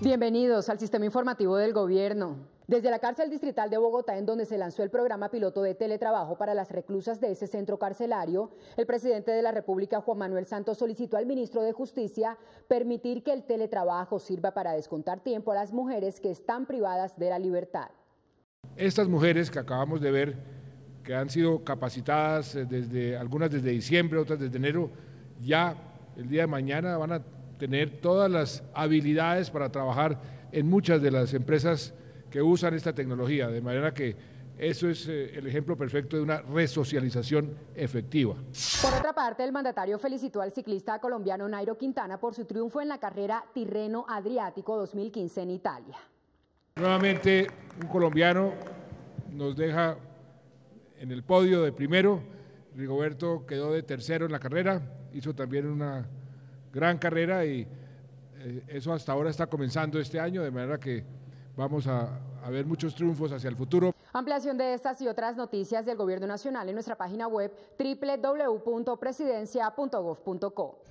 Bienvenidos al sistema informativo del gobierno. Desde la cárcel distrital de Bogotá, en donde se lanzó el programa piloto de teletrabajo para las reclusas de ese centro carcelario, el presidente de la República, Juan Manuel Santos, solicitó al ministro de Justicia permitir que el teletrabajo sirva para descontar tiempo a las mujeres que están privadas de la libertad. Estas mujeres que acabamos de ver que han sido capacitadas eh, desde algunas desde diciembre, otras desde enero, ya el día de mañana van a tener todas las habilidades para trabajar en muchas de las empresas que usan esta tecnología, de manera que eso es eh, el ejemplo perfecto de una resocialización efectiva. Por otra parte, el mandatario felicitó al ciclista colombiano Nairo Quintana por su triunfo en la carrera Tirreno Adriático 2015 en Italia. Nuevamente, un colombiano nos deja en el podio de primero. Rigoberto quedó de tercero en la carrera, hizo también una gran carrera y eh, eso hasta ahora está comenzando este año, de manera que vamos a, ver muchos triunfos hacia el futuro. Ampliación de estas y otras noticias del Gobierno Nacional en nuestra página web www.presidencia.gov.co.